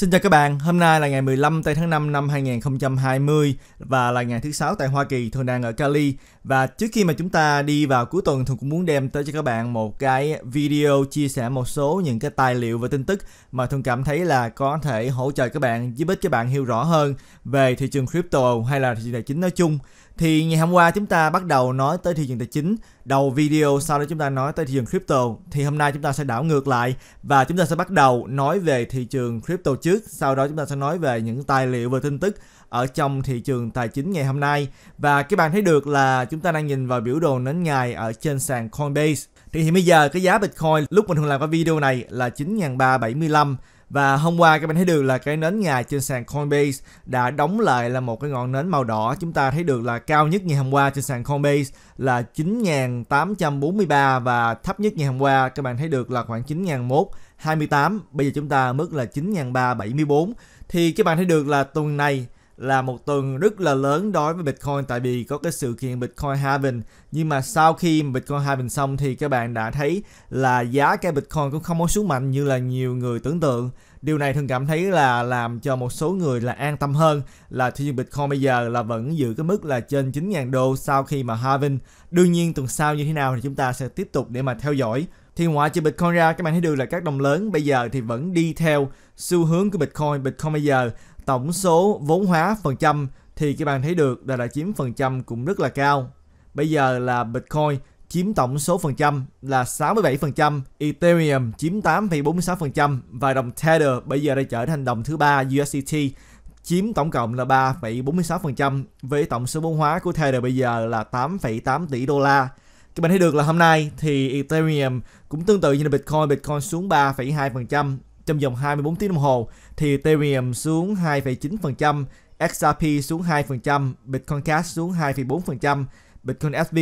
Xin chào các bạn, hôm nay là ngày 15 tây tháng 5 năm 2020 và là ngày thứ sáu tại Hoa Kỳ, thường đang ở Cali. Và trước khi mà chúng ta đi vào cuối tuần, thường cũng muốn đem tới cho các bạn một cái video chia sẻ một số những cái tài liệu và tin tức mà thường cảm thấy là có thể hỗ trợ các bạn, giúp ích các bạn hiểu rõ hơn về thị trường crypto hay là thị trường tài chính nói chung. Thì ngày hôm qua chúng ta bắt đầu nói tới thị trường tài chính, đầu video sau đó chúng ta nói tới thị trường crypto. Thì hôm nay chúng ta sẽ đảo ngược lại và chúng ta sẽ bắt đầu nói về thị trường crypto trước, sau đó chúng ta sẽ nói về những tài liệu và tin tức ở trong thị trường tài chính ngày hôm nay. Và các bạn thấy được là chúng ta đang nhìn vào biểu đồ nến ngày ở trên sàn Coinbase. Thì hiện bây giờ cái giá Bitcoin lúc mình thường làm cái video này là 9.375 và hôm qua các bạn thấy được là cái nến ngày trên sàn Coinbase đã đóng lại là một cái ngọn nến màu đỏ. Chúng ta thấy được là cao nhất ngày hôm qua trên sàn Coinbase là 9.843 và thấp nhất ngày hôm qua các bạn thấy được là khoảng 9.128. Bây giờ chúng ta mức là 9.374. Thì các bạn thấy được là tuần này là một tuần rất là lớn đối với Bitcoin tại vì có cái sự kiện Bitcoin halving nhưng mà sau khi Bitcoin halving xong thì các bạn đã thấy là giá cái Bitcoin cũng không có xuống mạnh như là nhiều người tưởng tượng điều này thường cảm thấy là làm cho một số người là an tâm hơn là thị trường Bitcoin bây giờ là vẫn giữ cái mức là trên 9.000 đô sau khi mà halving đương nhiên tuần sau như thế nào thì chúng ta sẽ tiếp tục để mà theo dõi thì ngoại trừ Bitcoin ra các bạn thấy được là các đồng lớn bây giờ thì vẫn đi theo xu hướng của Bitcoin Bitcoin bây giờ Tổng số vốn hóa phần trăm thì các bạn thấy được là đã chiếm phần trăm cũng rất là cao. Bây giờ là Bitcoin chiếm tổng số phần trăm là 67%, Ethereum chiếm 8,46% và đồng Tether bây giờ đã trở thành đồng thứ ba USDT chiếm tổng cộng là 3,46% với tổng số vốn hóa của Tether bây giờ là 8,8 tỷ đô la. Các bạn thấy được là hôm nay thì Ethereum cũng tương tự như là Bitcoin, Bitcoin xuống 3,2%, trong vòng 24 tiếng đồng hồ thì Ethereum xuống 2,9%, XRP xuống 2%, Bitcoin Cash xuống 2,4%, Bitcoin SV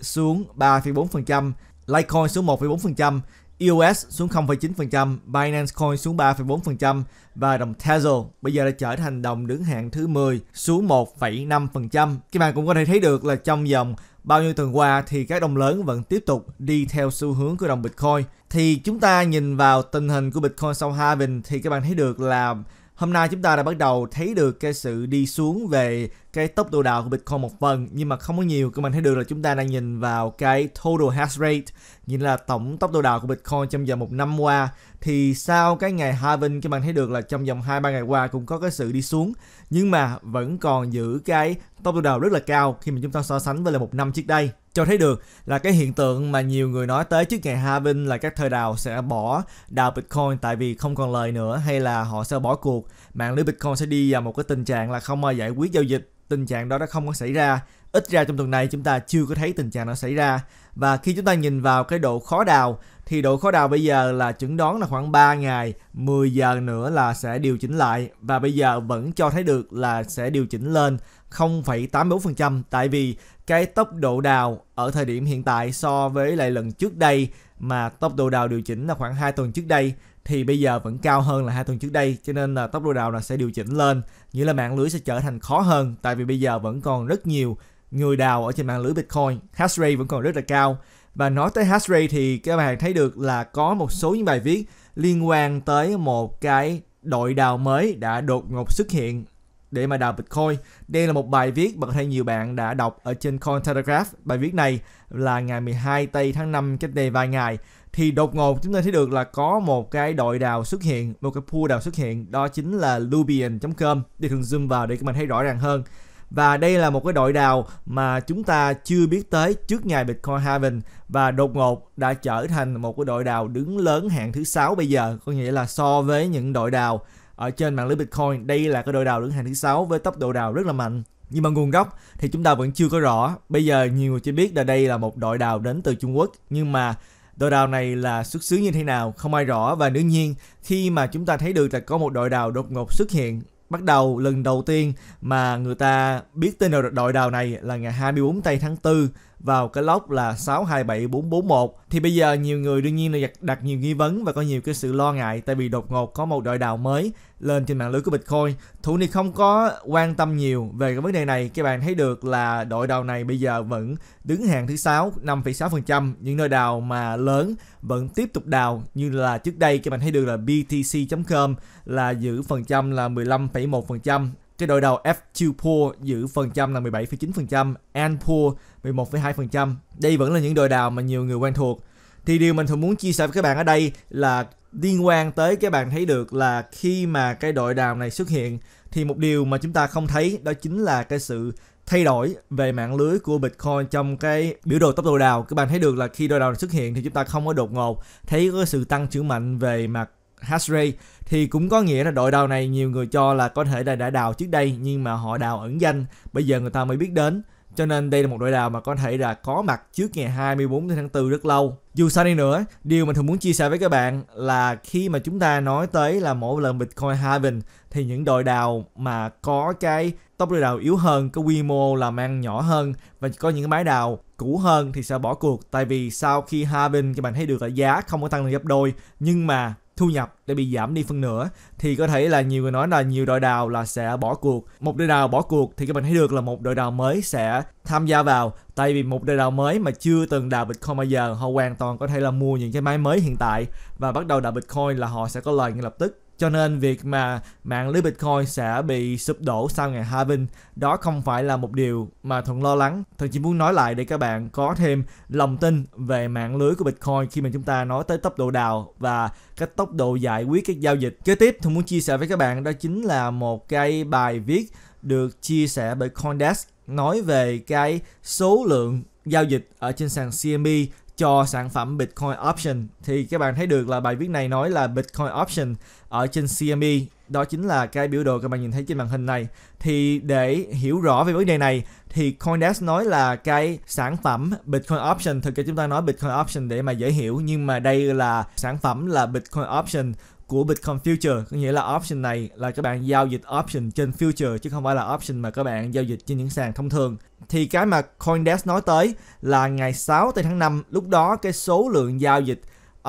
xuống 3,4%, Litecoin xuống 1,4%, EOS xuống 0,9%, Binance Coin xuống 3,4% và đồng Tether bây giờ đã trở thành đồng đứng hạng thứ 10 xuống 1,5%. Các bạn cũng có thể thấy được là trong dòng bao nhiêu tuần qua thì các đồng lớn vẫn tiếp tục đi theo xu hướng của đồng Bitcoin. Thì chúng ta nhìn vào tình hình của Bitcoin sau halving thì các bạn thấy được là hôm nay chúng ta đã bắt đầu thấy được cái sự đi xuống về cái tốc độ đào của Bitcoin một phần nhưng mà không có nhiều các bạn thấy được là chúng ta đang nhìn vào cái total hash rate nhìn là tổng tốc độ đào của Bitcoin trong vòng một năm qua thì sau cái ngày halving các bạn thấy được là trong vòng 2 3 ngày qua cũng có cái sự đi xuống nhưng mà vẫn còn giữ cái tốc độ đào rất là cao khi mà chúng ta so sánh với là một năm trước đây cho thấy được là cái hiện tượng mà nhiều người nói tới trước ngày halving là các thời đào sẽ bỏ đào Bitcoin tại vì không còn lời nữa hay là họ sẽ bỏ cuộc mạng lưới Bitcoin sẽ đi vào một cái tình trạng là không ai giải quyết giao dịch tình trạng đó đã không có xảy ra ít ra trong tuần này chúng ta chưa có thấy tình trạng nó xảy ra và khi chúng ta nhìn vào cái độ khó đào thì độ khó đào bây giờ là chẩn đoán là khoảng 3 ngày 10 giờ nữa là sẽ điều chỉnh lại và bây giờ vẫn cho thấy được là sẽ điều chỉnh lên 0,84% tại vì cái tốc độ đào ở thời điểm hiện tại so với lại lần trước đây mà tốc độ đào điều chỉnh là khoảng 2 tuần trước đây thì bây giờ vẫn cao hơn là hai tuần trước đây cho nên là tốc độ đào là sẽ điều chỉnh lên nghĩa là mạng lưới sẽ trở thành khó hơn tại vì bây giờ vẫn còn rất nhiều người đào ở trên mạng lưới Bitcoin hash rate vẫn còn rất là cao và nói tới hash rate thì các bạn thấy được là có một số những bài viết liên quan tới một cái đội đào mới đã đột ngột xuất hiện để mà đào Bitcoin. Đây là một bài viết mà có thể nhiều bạn đã đọc ở trên Cointelegraph. Bài viết này là ngày 12 tây tháng 5 cách đây vài ngày thì đột ngột chúng ta thấy được là có một cái đội đào xuất hiện, một cái pool đào xuất hiện, đó chính là lubian.com. Để thường zoom vào để các bạn thấy rõ ràng hơn. Và đây là một cái đội đào mà chúng ta chưa biết tới trước ngày Bitcoin Haven và đột ngột đã trở thành một cái đội đào đứng lớn hạng thứ sáu bây giờ, có nghĩa là so với những đội đào ở trên mạng lưới Bitcoin, đây là cái đội đào đứng hạng thứ sáu với tốc độ đào rất là mạnh. Nhưng mà nguồn gốc thì chúng ta vẫn chưa có rõ. Bây giờ nhiều người chỉ biết là đây là một đội đào đến từ Trung Quốc, nhưng mà đội đào này là xuất xứ như thế nào không ai rõ và đương nhiên khi mà chúng ta thấy được là có một đội đào đột ngột xuất hiện bắt đầu lần đầu tiên mà người ta biết tên đội đào này là ngày 24 tây tháng 4 vào cái lốc là 627441 thì bây giờ nhiều người đương nhiên là đặt, đặt nhiều nghi vấn và có nhiều cái sự lo ngại tại vì đột ngột có một đội đào mới lên trên mạng lưới của Bitcoin. Thủ thì không có quan tâm nhiều về cái vấn đề này. Các bạn thấy được là đội đào này bây giờ vẫn đứng hàng thứ 6, 5,6%. Những nơi đào mà lớn vẫn tiếp tục đào như là trước đây các bạn thấy được là BTC.com là giữ phần trăm là 15,1% cái đội đầu F2 Poor giữ phần trăm là 17,9%, An Poor 11,2%. Đây vẫn là những đội đào mà nhiều người quen thuộc. Thì điều mình thường muốn chia sẻ với các bạn ở đây là liên quan tới các bạn thấy được là khi mà cái đội đào này xuất hiện thì một điều mà chúng ta không thấy đó chính là cái sự thay đổi về mạng lưới của Bitcoin trong cái biểu đồ tốc độ đào. Các bạn thấy được là khi đội đào này xuất hiện thì chúng ta không có đột ngột thấy có sự tăng trưởng mạnh về mặt Hasray thì cũng có nghĩa là đội đào này nhiều người cho là có thể là đã đào trước đây nhưng mà họ đào ẩn danh bây giờ người ta mới biết đến cho nên đây là một đội đào mà có thể là có mặt trước ngày 24 tháng 4 rất lâu. Dù sao đi nữa, điều mình thường muốn chia sẻ với các bạn là khi mà chúng ta nói tới là mỗi lần Bitcoin halving thì những đội đào mà có cái tốc độ đào yếu hơn, có quy mô là mang nhỏ hơn và có những cái máy đào cũ hơn thì sẽ bỏ cuộc tại vì sau khi halving các bạn thấy được là giá không có tăng được gấp đôi nhưng mà thu nhập đã bị giảm đi phân nửa thì có thể là nhiều người nói là nhiều đội đào là sẽ bỏ cuộc một đội đào bỏ cuộc thì các bạn thấy được là một đội đào mới sẽ tham gia vào tại vì một đội đào mới mà chưa từng đào bitcoin bao giờ họ hoàn toàn có thể là mua những cái máy mới hiện tại và bắt đầu đào bitcoin là họ sẽ có lời ngay lập tức cho nên việc mà mạng lưới Bitcoin sẽ bị sụp đổ sau ngày halving đó không phải là một điều mà Thuận lo lắng. Thuận chỉ muốn nói lại để các bạn có thêm lòng tin về mạng lưới của Bitcoin khi mà chúng ta nói tới tốc độ đào và cái tốc độ giải quyết các giao dịch. Kế tiếp Thuận muốn chia sẻ với các bạn đó chính là một cái bài viết được chia sẻ bởi CoinDesk nói về cái số lượng giao dịch ở trên sàn CME cho sản phẩm Bitcoin Option thì các bạn thấy được là bài viết này nói là Bitcoin Option ở trên CME đó chính là cái biểu đồ các bạn nhìn thấy trên màn hình này thì để hiểu rõ về vấn đề này thì Coindesk nói là cái sản phẩm Bitcoin Option thực ra chúng ta nói Bitcoin Option để mà dễ hiểu nhưng mà đây là sản phẩm là Bitcoin Option của Bitcoin Future có nghĩa là option này là các bạn giao dịch option trên future chứ không phải là option mà các bạn giao dịch trên những sàn thông thường thì cái mà Coindesk nói tới là ngày 6 tây tháng 5 lúc đó cái số lượng giao dịch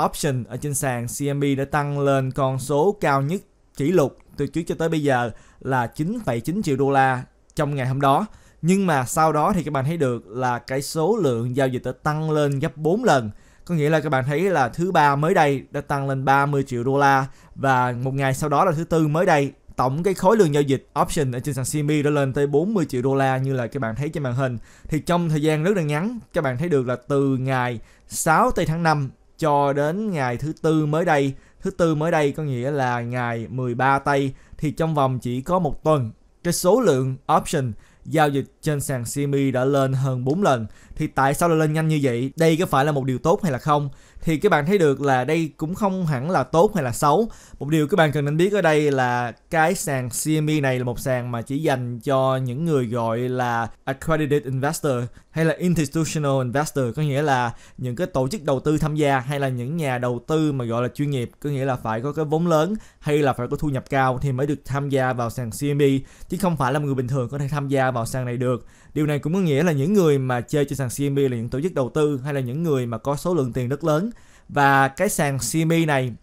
option ở trên sàn CMB đã tăng lên con số cao nhất kỷ lục từ trước cho tới bây giờ là 9,9 triệu đô la trong ngày hôm đó nhưng mà sau đó thì các bạn thấy được là cái số lượng giao dịch đã tăng lên gấp 4 lần có nghĩa là các bạn thấy là thứ ba mới đây đã tăng lên 30 triệu đô la và một ngày sau đó là thứ tư mới đây tổng cái khối lượng giao dịch option ở trên sàn CME đã lên tới 40 triệu đô la như là các bạn thấy trên màn hình. Thì trong thời gian rất là ngắn, các bạn thấy được là từ ngày 6 tây tháng 5 cho đến ngày thứ tư mới đây, thứ tư mới đây có nghĩa là ngày 13 tây thì trong vòng chỉ có một tuần cái số lượng option giao dịch trên sàn CME đã lên hơn 4 lần thì tại sao lại lên nhanh như vậy? Đây có phải là một điều tốt hay là không? thì các bạn thấy được là đây cũng không hẳn là tốt hay là xấu một điều các bạn cần nên biết ở đây là cái sàn CME này là một sàn mà chỉ dành cho những người gọi là accredited investor hay là institutional investor có nghĩa là những cái tổ chức đầu tư tham gia hay là những nhà đầu tư mà gọi là chuyên nghiệp có nghĩa là phải có cái vốn lớn hay là phải có thu nhập cao thì mới được tham gia vào sàn CME chứ không phải là người bình thường có thể tham gia vào sàn này được Điều này cũng có nghĩa là những người mà chơi trên sàn CME là những tổ chức đầu tư hay là những người mà có số lượng tiền rất lớn và cái sàn CME này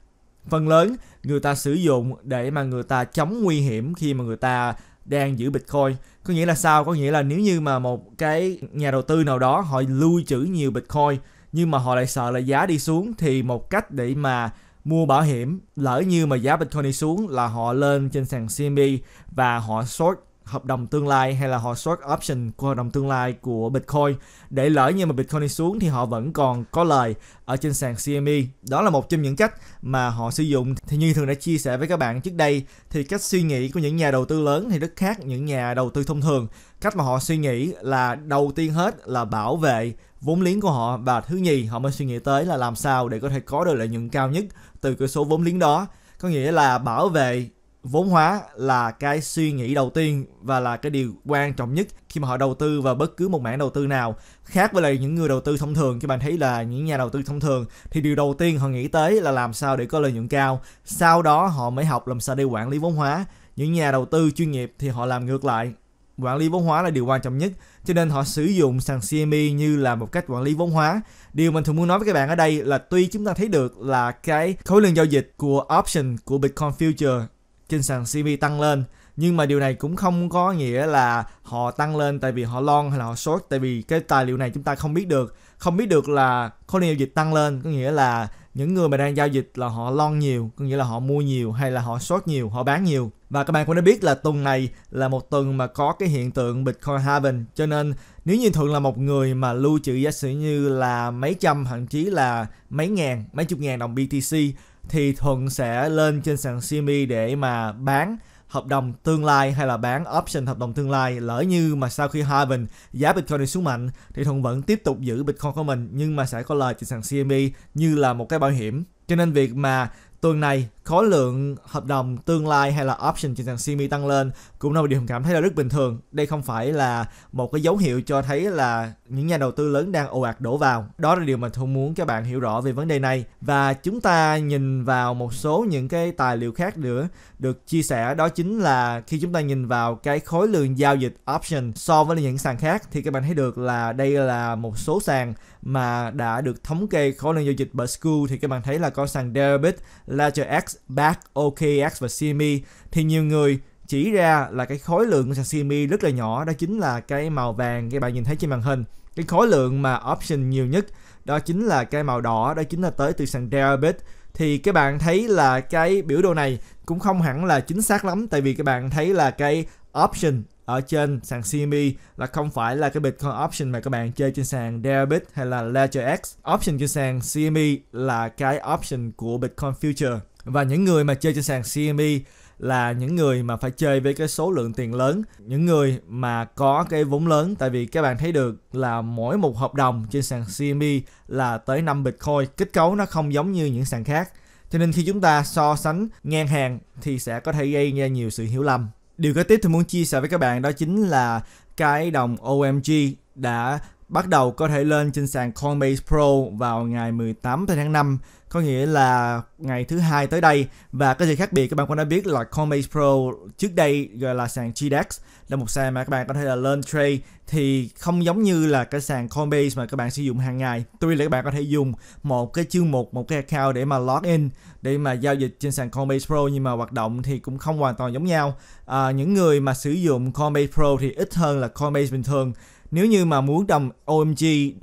phần lớn người ta sử dụng để mà người ta chống nguy hiểm khi mà người ta đang giữ Bitcoin. Có nghĩa là sao? Có nghĩa là nếu như mà một cái nhà đầu tư nào đó họ lưu trữ nhiều Bitcoin nhưng mà họ lại sợ là giá đi xuống thì một cách để mà mua bảo hiểm lỡ như mà giá Bitcoin đi xuống là họ lên trên sàn CME và họ short hợp đồng tương lai hay là họ short option của hợp đồng tương lai của Bitcoin để lỡ như mà Bitcoin đi xuống thì họ vẫn còn có lời ở trên sàn CME. Đó là một trong những cách mà họ sử dụng. Thì như thường đã chia sẻ với các bạn trước đây thì cách suy nghĩ của những nhà đầu tư lớn thì rất khác những nhà đầu tư thông thường. Cách mà họ suy nghĩ là đầu tiên hết là bảo vệ vốn liếng của họ và thứ nhì họ mới suy nghĩ tới là làm sao để có thể có được lợi nhuận cao nhất từ cái số vốn liếng đó. Có nghĩa là bảo vệ vốn hóa là cái suy nghĩ đầu tiên và là cái điều quan trọng nhất khi mà họ đầu tư vào bất cứ một mảng đầu tư nào khác với lại những người đầu tư thông thường khi bạn thấy là những nhà đầu tư thông thường thì điều đầu tiên họ nghĩ tới là làm sao để có lợi nhuận cao sau đó họ mới học làm sao để quản lý vốn hóa những nhà đầu tư chuyên nghiệp thì họ làm ngược lại quản lý vốn hóa là điều quan trọng nhất cho nên họ sử dụng sàn CME như là một cách quản lý vốn hóa điều mình thường muốn nói với các bạn ở đây là tuy chúng ta thấy được là cái khối lượng giao dịch của option của Bitcoin Future trên sàn CME tăng lên nhưng mà điều này cũng không có nghĩa là họ tăng lên tại vì họ long hay là họ short tại vì cái tài liệu này chúng ta không biết được không biết được là khối lượng giao dịch tăng lên có nghĩa là những người mà đang giao dịch là họ long nhiều có nghĩa là họ mua nhiều hay là họ short nhiều họ bán nhiều và các bạn cũng đã biết là tuần này là một tuần mà có cái hiện tượng Bitcoin halving cho nên nếu như thuận là một người mà lưu trữ giả sử như là mấy trăm thậm chí là mấy ngàn mấy chục ngàn đồng BTC thì Thuận sẽ lên trên sàn Simi để mà bán hợp đồng tương lai hay là bán option hợp đồng tương lai lỡ như mà sau khi halving giá Bitcoin đi xuống mạnh thì Thuận vẫn tiếp tục giữ Bitcoin của mình nhưng mà sẽ có lời trên sàn CME như là một cái bảo hiểm cho nên việc mà tuần này khối lượng hợp đồng tương lai hay là option trên sàn CME tăng lên cũng là một điều mình cảm thấy là rất bình thường đây không phải là một cái dấu hiệu cho thấy là những nhà đầu tư lớn đang ồ ạt đổ vào đó là điều mà tôi muốn các bạn hiểu rõ về vấn đề này và chúng ta nhìn vào một số những cái tài liệu khác nữa được chia sẻ đó chính là khi chúng ta nhìn vào cái khối lượng giao dịch option so với những sàn khác thì các bạn thấy được là đây là một số sàn mà đã được thống kê khối lượng giao dịch bởi School thì các bạn thấy là có sàn Deribit, Ledger X BAC, OKX và CME thì nhiều người chỉ ra là cái khối lượng của sàn CME rất là nhỏ đó chính là cái màu vàng các bạn nhìn thấy trên màn hình cái khối lượng mà option nhiều nhất đó chính là cái màu đỏ đó chính là tới từ sàn Deribit thì các bạn thấy là cái biểu đồ này cũng không hẳn là chính xác lắm tại vì các bạn thấy là cái option ở trên sàn CME là không phải là cái Bitcoin option mà các bạn chơi trên sàn Deribit hay là Ledger X. Option trên sàn CME là cái option của Bitcoin Future và những người mà chơi trên sàn CME là những người mà phải chơi với cái số lượng tiền lớn những người mà có cái vốn lớn tại vì các bạn thấy được là mỗi một hợp đồng trên sàn CME là tới 5 Bitcoin kết cấu nó không giống như những sàn khác cho nên khi chúng ta so sánh ngang hàng thì sẽ có thể gây ra nhiều sự hiểu lầm điều kế tiếp tôi muốn chia sẻ với các bạn đó chính là cái đồng OMG đã bắt đầu có thể lên trên sàn Coinbase Pro vào ngày 18 tháng 5 có nghĩa là ngày thứ hai tới đây và cái gì khác biệt các bạn cũng đã biết là Coinbase Pro trước đây gọi là sàn GDAX là một sàn mà các bạn có thể là learn trade thì không giống như là cái sàn Coinbase mà các bạn sử dụng hàng ngày tuy là các bạn có thể dùng một cái chương mục một cái account để mà login để mà giao dịch trên sàn Coinbase Pro nhưng mà hoạt động thì cũng không hoàn toàn giống nhau à, những người mà sử dụng Coinbase Pro thì ít hơn là Coinbase bình thường nếu như mà muốn đồng OMG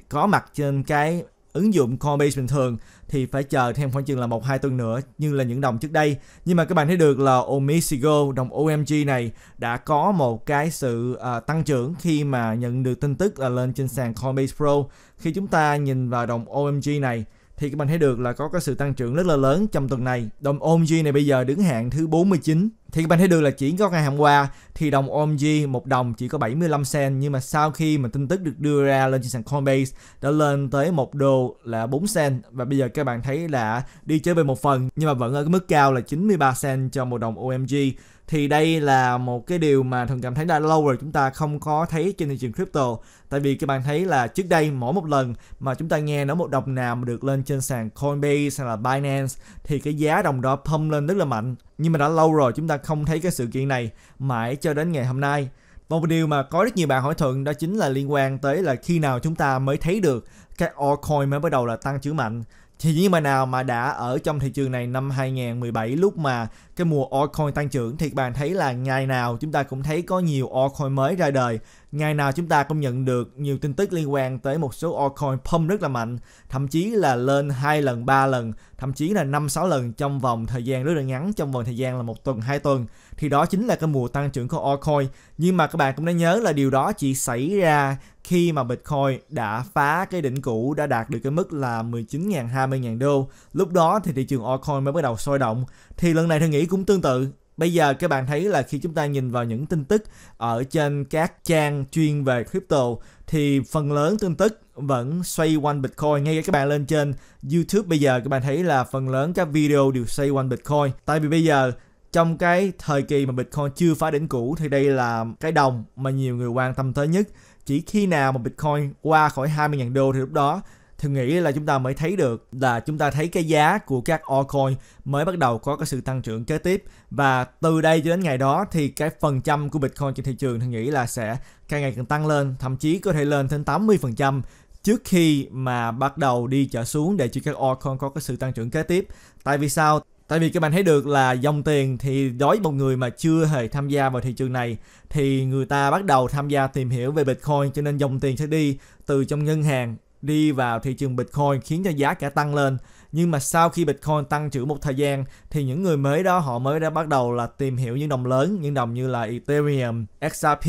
có mặt trên cái ứng dụng Coinbase bình thường thì phải chờ thêm khoảng chừng là một hai tuần nữa như là những đồng trước đây nhưng mà các bạn thấy được là Omisigo đồng OMG này đã có một cái sự à, tăng trưởng khi mà nhận được tin tức là lên trên sàn Coinbase Pro khi chúng ta nhìn vào đồng OMG này thì các bạn thấy được là có cái sự tăng trưởng rất là lớn trong tuần này. Đồng OMG này bây giờ đứng hạng thứ 49 thì bạn thấy được là chỉ có ngày hôm qua thì đồng OMG một đồng chỉ có 75 cent nhưng mà sau khi mà tin tức được đưa ra lên trên sàn Coinbase đã lên tới một đô là 4 cent và bây giờ các bạn thấy là đi chơi về một phần nhưng mà vẫn ở cái mức cao là 93 cent cho một đồng OMG thì đây là một cái điều mà thường cảm thấy đã lâu rồi chúng ta không có thấy trên thị trường crypto tại vì các bạn thấy là trước đây mỗi một lần mà chúng ta nghe nói một đồng nào mà được lên trên sàn Coinbase hay là Binance thì cái giá đồng đó pump lên rất là mạnh nhưng mà đã lâu rồi chúng ta không thấy cái sự kiện này mãi cho đến ngày hôm nay. Và Một điều mà có rất nhiều bạn hỏi thuận đó chính là liên quan tới là khi nào chúng ta mới thấy được cái altcoin mới bắt đầu là tăng trưởng mạnh. Thì những bạn nào mà đã ở trong thị trường này năm 2017 lúc mà cái mùa altcoin tăng trưởng thì các bạn thấy là ngày nào chúng ta cũng thấy có nhiều altcoin mới ra đời ngày nào chúng ta cũng nhận được nhiều tin tức liên quan tới một số altcoin pump rất là mạnh thậm chí là lên hai lần ba lần thậm chí là năm sáu lần trong vòng thời gian rất là ngắn trong vòng thời gian là một tuần hai tuần thì đó chính là cái mùa tăng trưởng của altcoin nhưng mà các bạn cũng đã nhớ là điều đó chỉ xảy ra khi mà Bitcoin đã phá cái đỉnh cũ đã đạt được cái mức là 19.000 20.000 đô lúc đó thì thị trường altcoin mới bắt đầu sôi động thì lần này Thư nghĩ cũng tương tự. Bây giờ các bạn thấy là khi chúng ta nhìn vào những tin tức ở trên các trang chuyên về crypto thì phần lớn tin tức vẫn xoay quanh Bitcoin. Ngay cả các bạn lên trên YouTube bây giờ các bạn thấy là phần lớn các video đều xoay quanh Bitcoin. Tại vì bây giờ trong cái thời kỳ mà Bitcoin chưa phá đỉnh cũ thì đây là cái đồng mà nhiều người quan tâm tới nhất. Chỉ khi nào mà Bitcoin qua khỏi 20.000 đô thì lúc đó thì nghĩ là chúng ta mới thấy được là chúng ta thấy cái giá của các altcoin mới bắt đầu có cái sự tăng trưởng kế tiếp và từ đây cho đến ngày đó thì cái phần trăm của Bitcoin trên thị trường thì nghĩ là sẽ càng ngày càng tăng lên thậm chí có thể lên đến 80 phần trăm trước khi mà bắt đầu đi trở xuống để cho các altcoin có cái sự tăng trưởng kế tiếp tại vì sao Tại vì các bạn thấy được là dòng tiền thì đối với một người mà chưa hề tham gia vào thị trường này thì người ta bắt đầu tham gia tìm hiểu về Bitcoin cho nên dòng tiền sẽ đi từ trong ngân hàng đi vào thị trường Bitcoin khiến cho giá cả tăng lên. Nhưng mà sau khi Bitcoin tăng trưởng một thời gian thì những người mới đó họ mới đã bắt đầu là tìm hiểu những đồng lớn, những đồng như là Ethereum, XRP,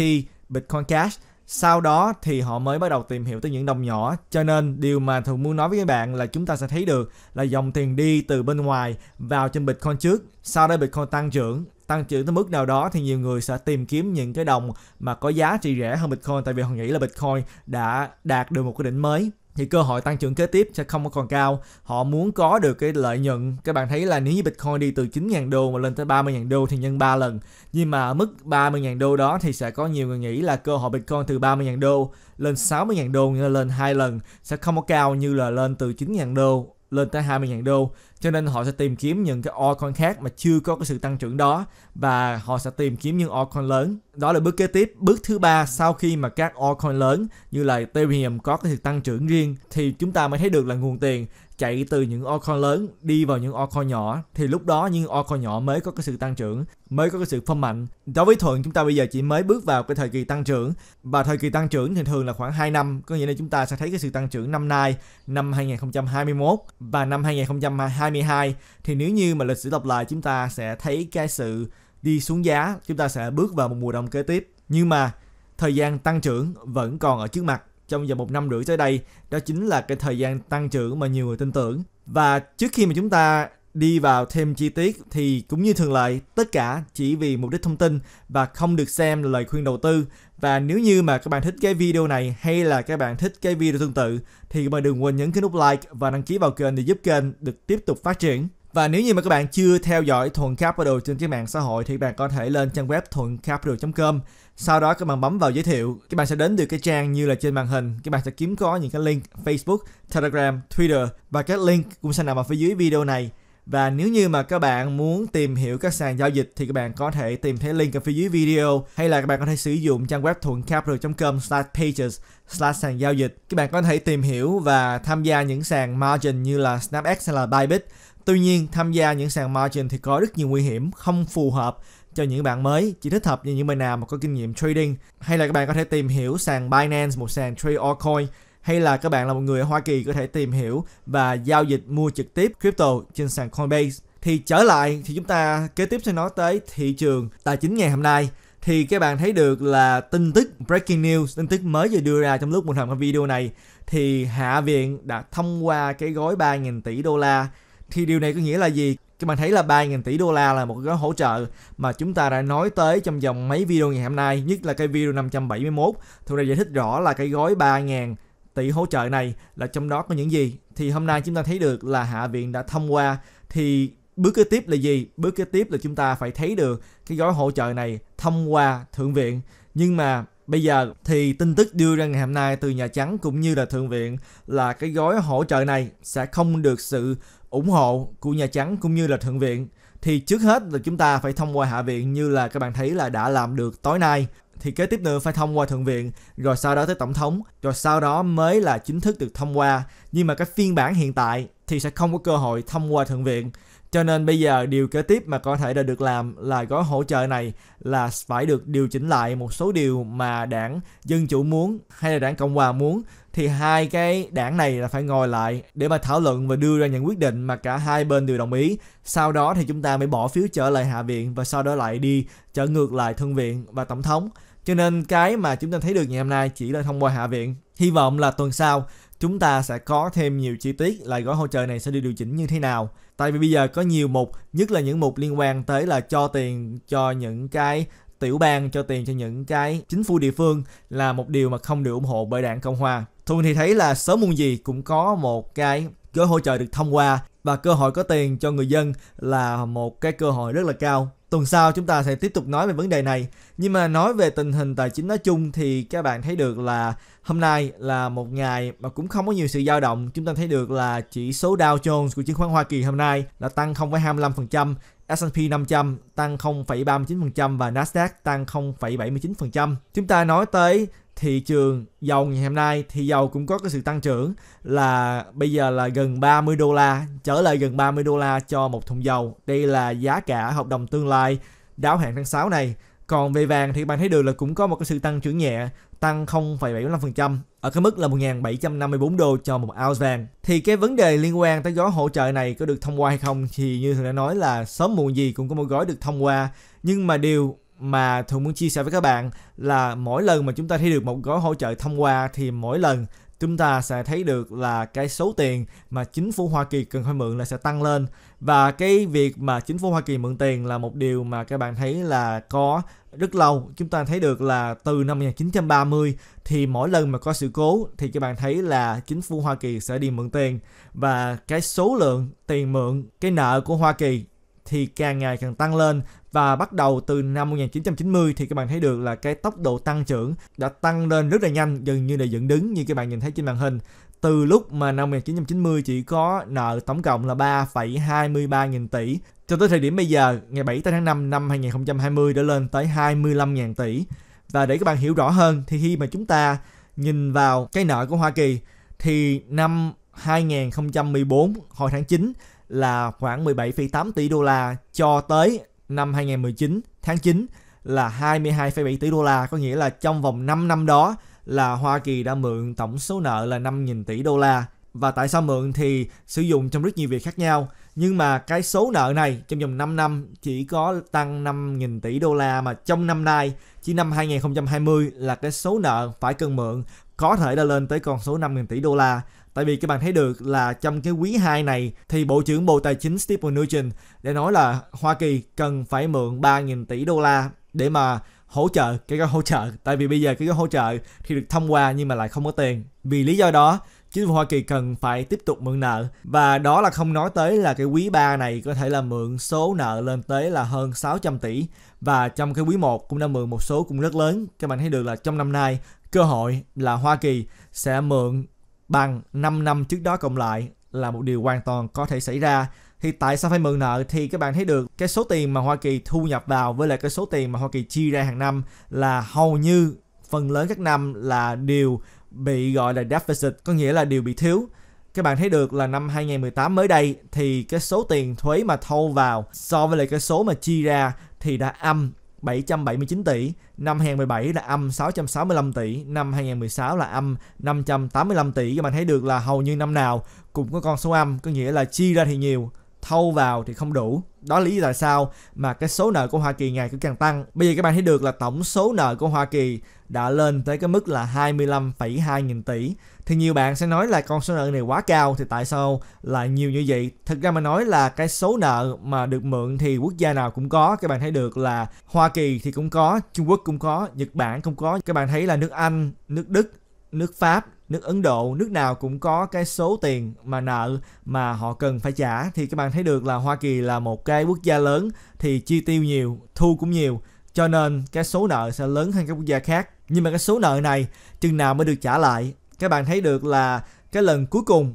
Bitcoin Cash. Sau đó thì họ mới bắt đầu tìm hiểu tới những đồng nhỏ. Cho nên điều mà thường muốn nói với các bạn là chúng ta sẽ thấy được là dòng tiền đi từ bên ngoài vào trên Bitcoin trước. Sau đó Bitcoin tăng trưởng, tăng trưởng tới mức nào đó thì nhiều người sẽ tìm kiếm những cái đồng mà có giá trị rẻ hơn Bitcoin tại vì họ nghĩ là Bitcoin đã đạt được một cái đỉnh mới thì cơ hội tăng trưởng kế tiếp sẽ không còn cao. Họ muốn có được cái lợi nhuận. Các bạn thấy là nếu như Bitcoin đi từ 9.000 đô mà lên tới 30.000 đô thì nhân 3 lần. Nhưng mà mức 30.000 đô đó thì sẽ có nhiều người nghĩ là cơ hội Bitcoin từ 30.000 đô lên 60.000 đô nghĩa là lên hai lần sẽ không có cao như là lên từ 9.000 đô lên tới 20.000 đô cho nên họ sẽ tìm kiếm những cái altcoin khác mà chưa có cái sự tăng trưởng đó và họ sẽ tìm kiếm những altcoin lớn đó là bước kế tiếp bước thứ ba sau khi mà các altcoin lớn như là ethereum có cái sự tăng trưởng riêng thì chúng ta mới thấy được là nguồn tiền chạy từ những altcoin lớn đi vào những altcoin nhỏ thì lúc đó những altcoin nhỏ mới có cái sự tăng trưởng, mới có cái sự phong mạnh. Đối với Thuận chúng ta bây giờ chỉ mới bước vào cái thời kỳ tăng trưởng và thời kỳ tăng trưởng thì thường là khoảng 2 năm, có nghĩa là chúng ta sẽ thấy cái sự tăng trưởng năm nay, năm 2021 và năm 2022 2022 thì nếu như mà lịch sử lặp lại chúng ta sẽ thấy cái sự đi xuống giá, chúng ta sẽ bước vào một mùa đông kế tiếp. Nhưng mà thời gian tăng trưởng vẫn còn ở trước mặt trong vòng một năm rưỡi tới đây đó chính là cái thời gian tăng trưởng mà nhiều người tin tưởng và trước khi mà chúng ta đi vào thêm chi tiết thì cũng như thường lệ, tất cả chỉ vì mục đích thông tin và không được xem là lời khuyên đầu tư. Và nếu như mà các bạn thích cái video này hay là các bạn thích cái video tương tự thì mời đừng quên nhấn cái nút like và đăng ký vào kênh để giúp kênh được tiếp tục phát triển. Và nếu như mà các bạn chưa theo dõi Thuận Capital trên các mạng xã hội thì các bạn có thể lên trang web thuậncapital.com Sau đó các bạn bấm vào giới thiệu, các bạn sẽ đến được cái trang như là trên màn hình Các bạn sẽ kiếm có những cái link Facebook, Telegram, Twitter và các link cũng sẽ nằm ở phía dưới video này và nếu như mà các bạn muốn tìm hiểu các sàn giao dịch thì các bạn có thể tìm thấy link ở phía dưới video hay là các bạn có thể sử dụng trang web thuậncapital.com slash pages slash sàn giao dịch. Các bạn có thể tìm hiểu và tham gia những sàn margin như là SnapX hay là Bybit. Tuy nhiên tham gia những sàn margin thì có rất nhiều nguy hiểm không phù hợp cho những bạn mới chỉ thích hợp như những bạn nào mà có kinh nghiệm trading hay là các bạn có thể tìm hiểu sàn Binance một sàn trade altcoin hay là các bạn là một người ở Hoa Kỳ có thể tìm hiểu và giao dịch mua trực tiếp crypto trên sàn Coinbase. Thì trở lại thì chúng ta kế tiếp sẽ nói tới thị trường tài chính ngày hôm nay thì các bạn thấy được là tin tức breaking news, tin tức mới vừa đưa ra trong lúc mình làm video này thì Hạ viện đã thông qua cái gói 3.000 tỷ đô la. Thì điều này có nghĩa là gì? Các bạn thấy là 3.000 tỷ đô la là một gói hỗ trợ mà chúng ta đã nói tới trong vòng mấy video ngày hôm nay, nhất là cái video 571. Tôi đã giải thích rõ là cái gói 3.000 tỷ hỗ trợ này là trong đó có những gì thì hôm nay chúng ta thấy được là hạ viện đã thông qua thì bước kế tiếp là gì bước kế tiếp là chúng ta phải thấy được cái gói hỗ trợ này thông qua thượng viện nhưng mà bây giờ thì tin tức đưa ra ngày hôm nay từ nhà trắng cũng như là thượng viện là cái gói hỗ trợ này sẽ không được sự ủng hộ của nhà trắng cũng như là thượng viện thì trước hết là chúng ta phải thông qua hạ viện như là các bạn thấy là đã làm được tối nay thì kế tiếp nữa phải thông qua thượng viện rồi sau đó tới tổng thống rồi sau đó mới là chính thức được thông qua nhưng mà cái phiên bản hiện tại thì sẽ không có cơ hội thông qua thượng viện cho nên bây giờ điều kế tiếp mà có thể đã được làm là gói hỗ trợ này là phải được điều chỉnh lại một số điều mà đảng Dân Chủ muốn hay là đảng Cộng Hòa muốn thì hai cái đảng này là phải ngồi lại để mà thảo luận và đưa ra những quyết định mà cả hai bên đều đồng ý. Sau đó thì chúng ta mới bỏ phiếu trở lại Hạ viện và sau đó lại đi trở ngược lại Thượng viện và Tổng thống. Cho nên cái mà chúng ta thấy được ngày hôm nay chỉ là thông qua Hạ viện. Hy vọng là tuần sau chúng ta sẽ có thêm nhiều chi tiết là gói hỗ trợ này sẽ được điều chỉnh như thế nào. Tại vì bây giờ có nhiều mục, nhất là những mục liên quan tới là cho tiền cho những cái tiểu bang cho tiền cho những cái chính phủ địa phương là một điều mà không được ủng hộ bởi đảng Cộng Hòa. Thuận thì thấy là sớm muộn gì cũng có một cái gói hỗ trợ được thông qua và cơ hội có tiền cho người dân là một cái cơ hội rất là cao. Tuần sau chúng ta sẽ tiếp tục nói về vấn đề này. Nhưng mà nói về tình hình tài chính nói chung thì các bạn thấy được là hôm nay là một ngày mà cũng không có nhiều sự dao động. Chúng ta thấy được là chỉ số Dow Jones của chứng khoán Hoa Kỳ hôm nay là tăng 0,25%, S&P 500 tăng 0,39% và Nasdaq tăng 0,79%. Chúng ta nói tới thị trường dầu ngày hôm nay thì dầu cũng có cái sự tăng trưởng là bây giờ là gần 30 đô la trở lại gần 30 đô la cho một thùng dầu đây là giá cả hợp đồng tương lai đáo hạn tháng 6 này còn về vàng thì bạn thấy được là cũng có một cái sự tăng trưởng nhẹ tăng 0,75% ở cái mức là 1.754 đô cho một ounce vàng. Thì cái vấn đề liên quan tới gói hỗ trợ này có được thông qua hay không thì như thường đã nói là sớm muộn gì cũng có một gói được thông qua. Nhưng mà điều mà thường muốn chia sẻ với các bạn là mỗi lần mà chúng ta thấy được một gói hỗ trợ thông qua thì mỗi lần chúng ta sẽ thấy được là cái số tiền mà chính phủ Hoa Kỳ cần phải mượn là sẽ tăng lên và cái việc mà chính phủ Hoa Kỳ mượn tiền là một điều mà các bạn thấy là có rất lâu chúng ta thấy được là từ năm 1930 thì mỗi lần mà có sự cố thì các bạn thấy là chính phủ Hoa Kỳ sẽ đi mượn tiền và cái số lượng tiền mượn cái nợ của Hoa Kỳ thì càng ngày càng tăng lên và bắt đầu từ năm 1990 thì các bạn thấy được là cái tốc độ tăng trưởng đã tăng lên rất là nhanh gần như là dựng đứng như các bạn nhìn thấy trên màn hình từ lúc mà năm 1990 chỉ có nợ tổng cộng là 3,23 nghìn tỷ cho tới thời điểm bây giờ ngày 7 tháng 5 năm 2020 đã lên tới 25 ngàn tỷ và để các bạn hiểu rõ hơn thì khi mà chúng ta nhìn vào cái nợ của Hoa Kỳ thì năm 2014 hồi tháng 9 là khoảng 17,8 tỷ đô la cho tới năm 2019 tháng 9 là 22,7 tỷ đô la, có nghĩa là trong vòng 5 năm đó là Hoa Kỳ đã mượn tổng số nợ là 5.000 tỷ đô la. Và tại sao mượn thì sử dụng trong rất nhiều việc khác nhau. Nhưng mà cái số nợ này trong vòng 5 năm chỉ có tăng 5.000 tỷ đô la mà trong năm nay, chỉ năm 2020 là cái số nợ phải cần mượn có thể đã lên tới con số 5.000 tỷ đô la Tại vì các bạn thấy được là trong cái quý 2 này thì Bộ trưởng Bộ Tài chính Steve Mnuchin đã nói là Hoa Kỳ cần phải mượn 3.000 tỷ đô la để mà hỗ trợ cái gói hỗ trợ tại vì bây giờ cái gói hỗ trợ thì được thông qua nhưng mà lại không có tiền vì lý do đó chính phủ Hoa Kỳ cần phải tiếp tục mượn nợ và đó là không nói tới là cái quý 3 này có thể là mượn số nợ lên tới là hơn 600 tỷ và trong cái quý 1 cũng đã mượn một số cũng rất lớn các bạn thấy được là trong năm nay cơ hội là Hoa Kỳ sẽ mượn bằng 5 năm trước đó cộng lại là một điều hoàn toàn có thể xảy ra thì tại sao phải mượn nợ thì các bạn thấy được cái số tiền mà Hoa Kỳ thu nhập vào với lại cái số tiền mà Hoa Kỳ chi ra hàng năm là hầu như phần lớn các năm là điều bị gọi là deficit có nghĩa là điều bị thiếu các bạn thấy được là năm 2018 mới đây thì cái số tiền thuế mà thâu vào so với lại cái số mà chi ra thì đã âm 779 tỷ, năm 2017 là âm 665 tỷ, năm 2016 là âm 585 tỷ. Các bạn thấy được là hầu như năm nào cũng có con số âm, có nghĩa là chi ra thì nhiều thâu vào thì không đủ đó là lý do tại sao mà cái số nợ của Hoa Kỳ ngày cứ càng tăng bây giờ các bạn thấy được là tổng số nợ của Hoa Kỳ đã lên tới cái mức là 25,2 nghìn tỷ thì nhiều bạn sẽ nói là con số nợ này quá cao thì tại sao lại nhiều như vậy thực ra mà nói là cái số nợ mà được mượn thì quốc gia nào cũng có các bạn thấy được là Hoa Kỳ thì cũng có Trung Quốc cũng có Nhật Bản cũng có các bạn thấy là nước Anh nước Đức nước Pháp, nước Ấn Độ, nước nào cũng có cái số tiền mà nợ mà họ cần phải trả thì các bạn thấy được là Hoa Kỳ là một cái quốc gia lớn thì chi tiêu nhiều, thu cũng nhiều cho nên cái số nợ sẽ lớn hơn các quốc gia khác. Nhưng mà cái số nợ này chừng nào mới được trả lại? Các bạn thấy được là cái lần cuối cùng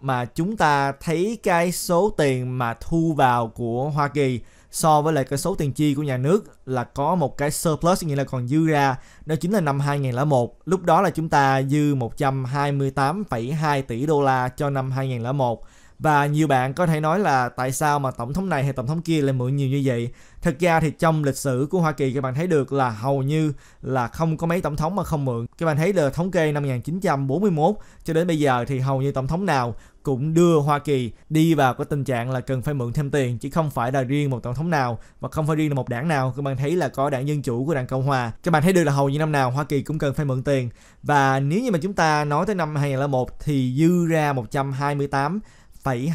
mà chúng ta thấy cái số tiền mà thu vào của Hoa Kỳ so với lại cái số tiền chi của nhà nước là có một cái surplus nghĩa là còn dư ra đó chính là năm 2001 lúc đó là chúng ta dư 128,2 tỷ đô la cho năm 2001 và nhiều bạn có thể nói là tại sao mà tổng thống này hay tổng thống kia lại mượn nhiều như vậy thực ra thì trong lịch sử của Hoa Kỳ các bạn thấy được là hầu như là không có mấy tổng thống mà không mượn các bạn thấy là thống kê năm 1941 cho đến bây giờ thì hầu như tổng thống nào cũng đưa Hoa Kỳ đi vào cái tình trạng là cần phải mượn thêm tiền chứ không phải là riêng một tổng thống nào và không phải riêng là một đảng nào các bạn thấy là có đảng Dân Chủ của đảng Cộng Hòa các bạn thấy được là hầu như năm nào Hoa Kỳ cũng cần phải mượn tiền và nếu như mà chúng ta nói tới năm 2001 thì dư ra 128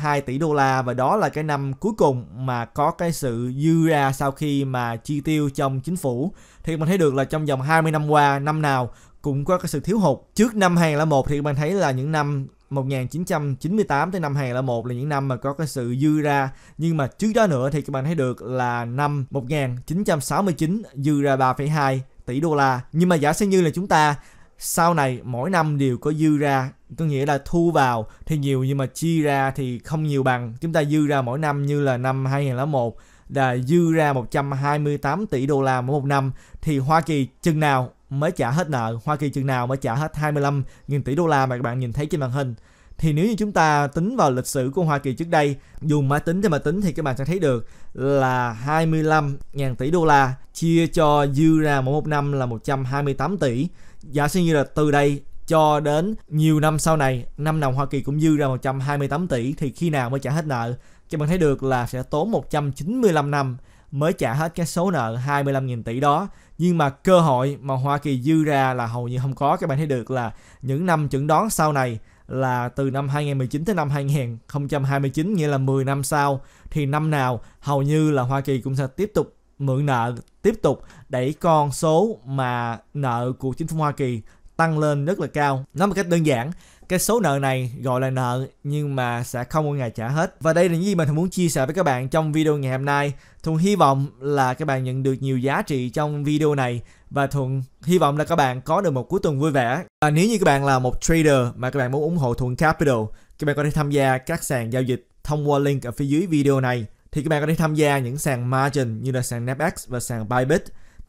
2 tỷ đô la và đó là cái năm cuối cùng mà có cái sự dư ra sau khi mà chi tiêu trong chính phủ thì mình thấy được là trong vòng 20 năm qua năm nào cũng có cái sự thiếu hụt trước năm 2001 thì mình thấy là những năm 1998 tới năm 2001 là những năm mà có cái sự dư ra nhưng mà trước đó nữa thì các bạn thấy được là năm 1969 dư ra 3,2 tỷ đô la nhưng mà giả sử như là chúng ta sau này mỗi năm đều có dư ra có nghĩa là thu vào thì nhiều nhưng mà chi ra thì không nhiều bằng chúng ta dư ra mỗi năm như là năm 2001 là dư ra 128 tỷ đô la mỗi một năm thì Hoa Kỳ chừng nào mới trả hết nợ, Hoa Kỳ chừng nào mới trả hết 25.000 tỷ đô la mà các bạn nhìn thấy trên màn hình. Thì nếu như chúng ta tính vào lịch sử của Hoa Kỳ trước đây, dùng máy tính để mà tính thì các bạn sẽ thấy được là 25.000 tỷ đô la chia cho dư ra mỗi một năm là 128 tỷ. Giả sử như là từ đây cho đến nhiều năm sau này, năm nào Hoa Kỳ cũng dư ra 128 tỷ thì khi nào mới trả hết nợ? Các bạn thấy được là sẽ tốn 195 năm mới trả hết cái số nợ 25.000 tỷ đó nhưng mà cơ hội mà Hoa Kỳ dư ra là hầu như không có các bạn thấy được là những năm chuẩn đoán sau này là từ năm 2019 tới năm 2029 nghĩa là 10 năm sau thì năm nào hầu như là Hoa Kỳ cũng sẽ tiếp tục mượn nợ tiếp tục đẩy con số mà nợ của chính phủ Hoa Kỳ tăng lên rất là cao. Nói một cách đơn giản cái số nợ này gọi là nợ nhưng mà sẽ không một ngày trả hết và đây là những gì mình muốn chia sẻ với các bạn trong video ngày hôm nay thuận hy vọng là các bạn nhận được nhiều giá trị trong video này và thuận hy vọng là các bạn có được một cuối tuần vui vẻ và nếu như các bạn là một trader mà các bạn muốn ủng hộ thuận capital các bạn có thể tham gia các sàn giao dịch thông qua link ở phía dưới video này thì các bạn có thể tham gia những sàn margin như là sàn Napex và sàn Bybit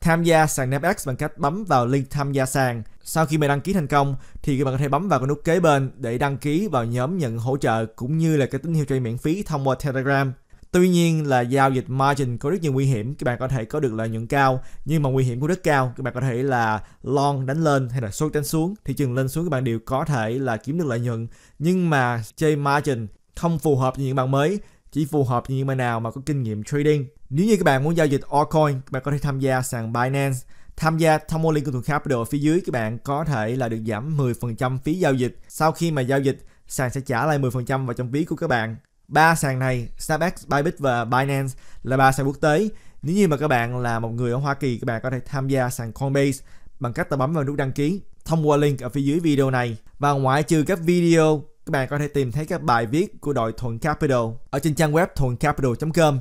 tham gia sàn nfx bằng cách bấm vào link tham gia sàn. Sau khi bạn đăng ký thành công thì các bạn có thể bấm vào cái nút kế bên để đăng ký vào nhóm nhận hỗ trợ cũng như là cái tín hiệu trade miễn phí thông qua Telegram. Tuy nhiên là giao dịch margin có rất nhiều nguy hiểm, các bạn có thể có được lợi nhuận cao, nhưng mà nguy hiểm cũng rất cao, các bạn có thể là long đánh lên hay là short đánh xuống, thị trường lên xuống các bạn đều có thể là kiếm được lợi nhuận, nhưng mà chơi margin không phù hợp với những bạn mới, chỉ phù hợp với những bạn nào mà có kinh nghiệm trading. Nếu như các bạn muốn giao dịch altcoin, các bạn có thể tham gia sàn Binance. Tham gia thông qua Tomoli Cultural Capital ở phía dưới các bạn có thể là được giảm 10% phí giao dịch. Sau khi mà giao dịch, sàn sẽ trả lại 10% vào trong phí của các bạn. Ba sàn này, Snapex, Bybit và Binance là ba sàn quốc tế. Nếu như mà các bạn là một người ở Hoa Kỳ, các bạn có thể tham gia sàn Coinbase bằng cách ta bấm vào nút đăng ký thông qua link ở phía dưới video này. Và ngoại trừ các video, các bạn có thể tìm thấy các bài viết của đội Thuận Capital ở trên trang web thuậncapital.com